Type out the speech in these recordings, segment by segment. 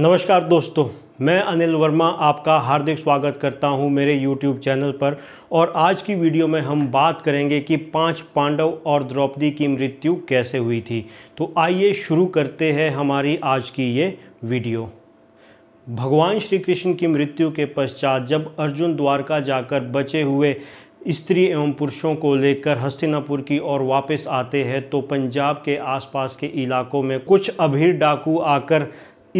नमस्कार दोस्तों मैं अनिल वर्मा आपका हार्दिक स्वागत करता हूं मेरे YouTube चैनल पर और आज की वीडियो में हम बात करेंगे कि पांच पांडव और द्रौपदी की मृत्यु कैसे हुई थी तो आइए शुरू करते हैं हमारी आज की ये वीडियो भगवान श्री कृष्ण की मृत्यु के पश्चात जब अर्जुन द्वारका जाकर बचे हुए स्त्री एवं पुरुषों को लेकर हस्तिनापुर की ओर वापस आते हैं तो पंजाब के आसपास के इलाकों में कुछ अभीर डाकू आकर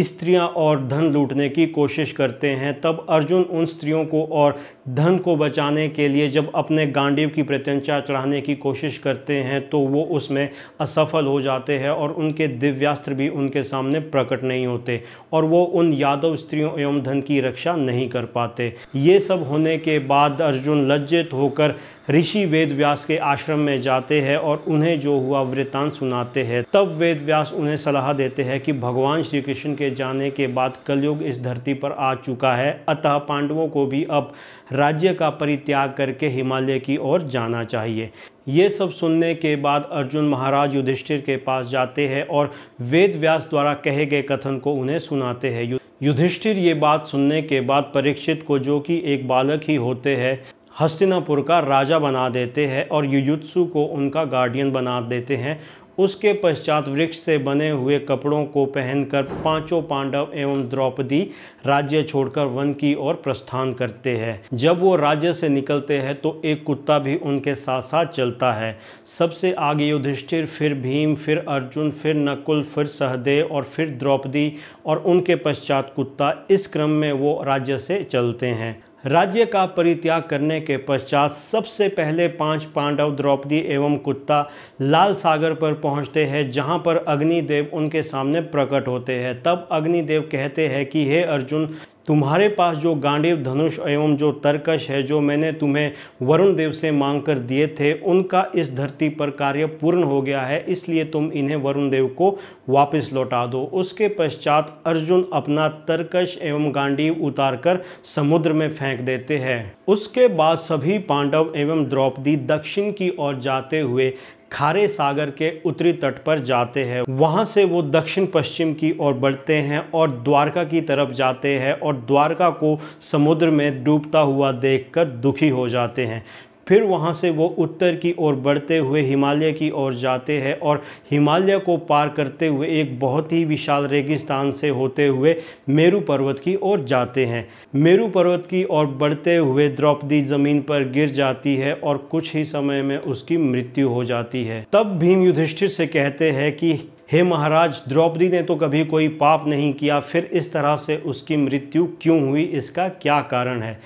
स्त्रियां और धन लूटने की कोशिश करते हैं तब अर्जुन उन स्त्रियों को और धन को बचाने के लिए जब अपने गांडीव की प्रत्यंचा चढ़ाने की कोशिश करते हैं तो वो उसमें असफल हो जाते हैं और उनके दिव्यास्त्र भी उनके सामने प्रकट नहीं होते और वो उन यादव स्त्रियों एवं धन की रक्षा नहीं कर पाते ये सब होने के बाद अर्जुन लज्जित होकर ऋषि वेद व्यास के आश्रम में जाते हैं और उन्हें जो हुआ वृतांत सुनाते हैं तब वेद व्यास उन्हें सलाह देते हैं कि भगवान श्री कृष्ण के जाने के बाद कलयुग इस धरती पर आ चुका है अतः पांडवों को भी अब राज्य का परित्याग करके हिमालय की ओर जाना चाहिए ये सब सुनने के बाद अर्जुन महाराज युधिष्ठिर के पास जाते हैं और वेद व्यास द्वारा कहे गए कथन को उन्हें सुनाते हैं युधिष्ठिर ये बात सुनने के बाद परीक्षित को जो कि एक बालक ही होते हैं हस्तिनापुर का राजा बना देते हैं और युजुत्सु को उनका गार्डियन बना देते हैं उसके पश्चात वृक्ष से बने हुए कपड़ों को पहनकर पांचों पांडव एवं द्रौपदी राज्य छोड़कर वन की ओर प्रस्थान करते हैं जब वो राज्य से निकलते हैं तो एक कुत्ता भी उनके साथ साथ चलता है सबसे आगे युधिष्ठिर फिर भीम फिर अर्जुन फिर नकुल फिर सहदेव और फिर द्रौपदी और उनके पश्चात कुत्ता इस क्रम में वो राज्य से चलते हैं राज्य का परित्याग करने के पश्चात सबसे पहले पांच पांडव द्रौपदी एवं कुत्ता लाल सागर पर पहुंचते हैं जहां पर अग्निदेव उनके सामने प्रकट होते हैं तब अग्निदेव कहते हैं कि हे अर्जुन तुम्हारे पास जो गांडीव धनुष एवं जो तर्कश है जो मैंने तुम्हें वरुण देव से मांग कर दिए थे उनका इस धरती पर कार्य पूर्ण हो गया है इसलिए तुम इन्हें वरुण देव को वापस लौटा दो उसके पश्चात अर्जुन अपना तर्कश एवं गांडीव उतारकर समुद्र में फेंक देते हैं उसके बाद सभी पांडव एवं द्रौपदी दक्षिण की ओर जाते हुए खारे सागर के उत्तरी तट पर जाते हैं वहाँ से वो दक्षिण पश्चिम की ओर बढ़ते हैं और द्वारका की तरफ जाते हैं और द्वारका को समुद्र में डूबता हुआ देखकर दुखी हो जाते हैं फिर वहाँ से वो उत्तर की ओर बढ़ते हुए हिमालय की ओर जाते हैं और हिमालय को पार करते हुए एक बहुत ही विशाल रेगिस्तान से होते हुए मेरू पर्वत की ओर जाते हैं मेरू पर्वत की ओर बढ़ते हुए द्रौपदी ज़मीन पर गिर जाती है और कुछ ही समय में उसकी मृत्यु हो जाती है तब भीम युधिष्ठिर से कहते हैं कि हे महाराज द्रौपदी ने तो कभी कोई पाप नहीं किया फिर इस तरह से उसकी मृत्यु क्यों हुई इसका क्या कारण है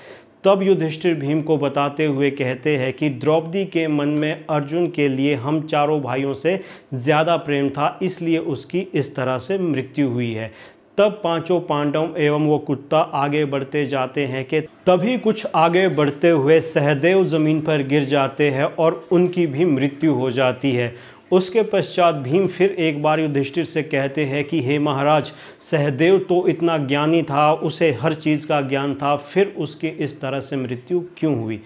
तब युधिष्ठिर भीम को बताते हुए कहते हैं कि द्रौपदी के मन में अर्जुन के लिए हम चारों भाइयों से ज़्यादा प्रेम था इसलिए उसकी इस तरह से मृत्यु हुई है तब पांचों पांडव एवं वो कुत्ता आगे बढ़ते जाते हैं कि तभी कुछ आगे बढ़ते हुए सहदेव ज़मीन पर गिर जाते हैं और उनकी भी मृत्यु हो जाती है उसके पश्चात भीम फिर एक बार युधिष्ठिर से कहते हैं कि हे महाराज सहदेव तो इतना ज्ञानी था उसे हर चीज़ का ज्ञान था फिर उसकी इस तरह से मृत्यु क्यों हुई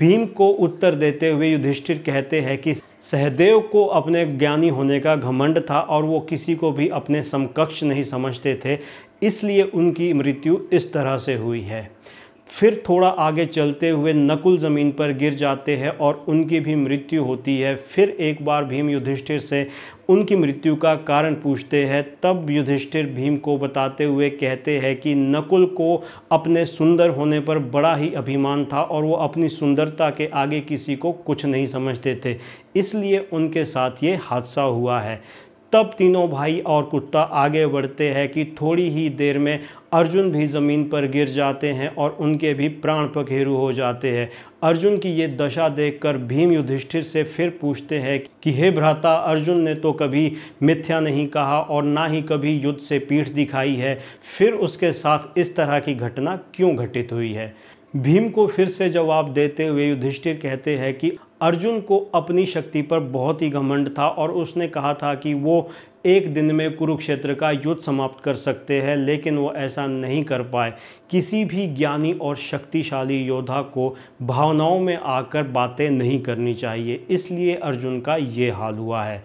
भीम को उत्तर देते हुए युधिष्ठिर कहते हैं कि सहदेव को अपने ज्ञानी होने का घमंड था और वो किसी को भी अपने समकक्ष नहीं समझते थे इसलिए उनकी मृत्यु इस तरह से हुई है फिर थोड़ा आगे चलते हुए नकुल ज़मीन पर गिर जाते हैं और उनकी भी मृत्यु होती है फिर एक बार भीम युधिष्ठिर से उनकी मृत्यु का कारण पूछते हैं तब युधिष्ठिर भीम को बताते हुए कहते हैं कि नकुल को अपने सुंदर होने पर बड़ा ही अभिमान था और वो अपनी सुंदरता के आगे किसी को कुछ नहीं समझते थे इसलिए उनके साथ ये हादसा हुआ है तब तीनों भाई और कुत्ता आगे बढ़ते हैं कि थोड़ी ही देर में अर्जुन भी ज़मीन पर गिर जाते हैं और उनके भी प्राण पखेरु हो जाते हैं अर्जुन की ये दशा देखकर भीम युधिष्ठिर से फिर पूछते हैं कि हे भ्राता अर्जुन ने तो कभी मिथ्या नहीं कहा और ना ही कभी युद्ध से पीठ दिखाई है फिर उसके साथ इस तरह की घटना क्यों घटित हुई है भीम को फिर से जवाब देते हुए युधिष्ठिर कहते हैं कि अर्जुन को अपनी शक्ति पर बहुत ही घमंड था और उसने कहा था कि वो एक दिन में कुरुक्षेत्र का युद्ध समाप्त कर सकते हैं लेकिन वो ऐसा नहीं कर पाए किसी भी ज्ञानी और शक्तिशाली योद्धा को भावनाओं में आकर बातें नहीं करनी चाहिए इसलिए अर्जुन का ये हाल हुआ है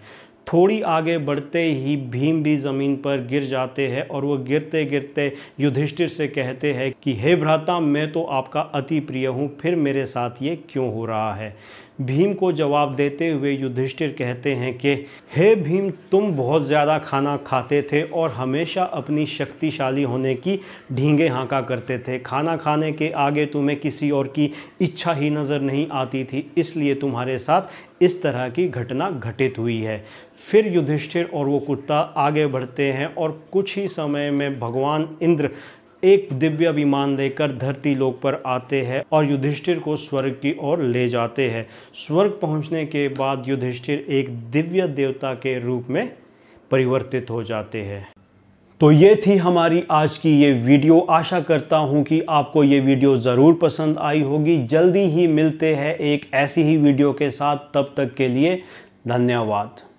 थोड़ी आगे बढ़ते ही भीम भी ज़मीन पर गिर जाते हैं और वो गिरते गिरते युधिष्ठिर से कहते हैं कि हे भ्राता मैं तो आपका अति प्रिय हूँ फिर मेरे साथ ये क्यों हो रहा है भीम को जवाब देते हुए युधिष्ठिर कहते हैं कि हे भीम तुम बहुत ज़्यादा खाना खाते थे और हमेशा अपनी शक्तिशाली होने की ढींगे हाँका करते थे खाना खाने के आगे तुम्हें किसी और की इच्छा ही नज़र नहीं आती थी इसलिए तुम्हारे साथ इस तरह की घटना घटित हुई है फिर युधिष्ठिर और वो कुत्ता आगे बढ़ते हैं और कुछ ही समय में भगवान इंद्र एक दिव्य विमान लेकर धरती लोक पर आते हैं और युधिष्ठिर को स्वर्ग की ओर ले जाते हैं स्वर्ग पहुंचने के बाद युधिष्ठिर एक दिव्य देवता के रूप में परिवर्तित हो जाते हैं तो ये थी हमारी आज की ये वीडियो आशा करता हूँ कि आपको ये वीडियो ज़रूर पसंद आई होगी जल्दी ही मिलते हैं एक ऐसी ही वीडियो के साथ तब तक के लिए धन्यवाद